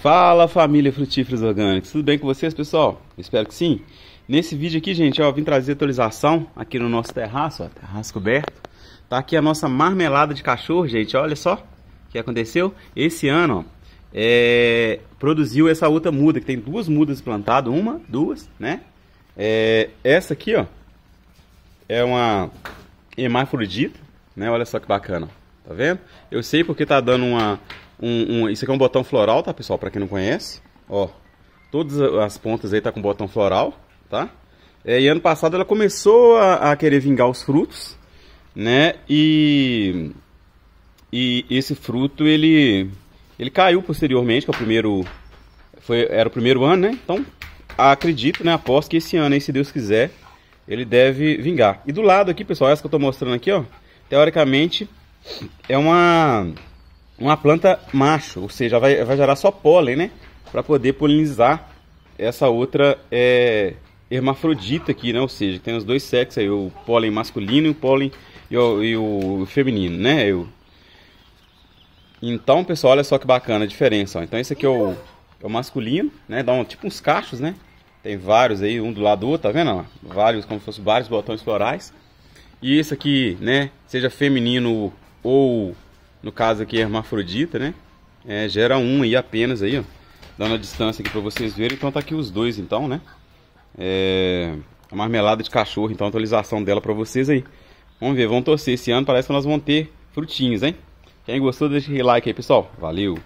Fala família frutíferos orgânicos, tudo bem com vocês pessoal? Espero que sim. Nesse vídeo aqui, gente, ó, vim trazer atualização aqui no nosso terraço, ó, terraço coberto. Tá aqui a nossa marmelada de cachorro, gente, olha só o que aconteceu. Esse ano, ó, é, produziu essa outra muda, que tem duas mudas plantadas, uma, duas, né? É, essa aqui, ó, é uma hermafrodita, né? Olha só que bacana, tá vendo? Eu sei porque tá dando uma um, um, isso aqui é um botão floral, tá, pessoal? Para quem não conhece, ó, todas as pontas aí tá com botão floral, tá? É, e ano passado ela começou a, a, querer vingar os frutos, né? E, e esse fruto ele ele caiu posteriormente, que é o primeiro foi era o primeiro ano, né? Então acredito, né? Aposto que esse ano aí, se Deus quiser, ele deve vingar. E do lado aqui, pessoal, essa que eu tô mostrando aqui, ó, teoricamente é uma uma planta macho, ou seja, vai, vai gerar só pólen, né? Para poder polinizar essa outra é, hermafrodita aqui, né? Ou seja, tem os dois sexos aí, o pólen masculino e o pólen e o, e o feminino, né? Eu... Então, pessoal, olha só que bacana a diferença. Ó. Então, esse aqui é o, é o masculino, né? Dá um, tipo uns cachos, né? Tem vários aí, um do lado do outro, tá vendo? Ó? Vários, como se fossem vários botões florais. E esse aqui, né? Seja feminino ou no caso aqui é hermafrodita, né? É, gera um aí apenas aí, ó, dando a distância aqui para vocês verem. Então tá aqui os dois, então, né? É, a marmelada de cachorro, então a atualização dela para vocês aí. Vamos ver, vamos torcer. Esse ano parece que nós vamos ter frutinhos, hein? Quem gostou, deixa aquele like aí, pessoal. Valeu!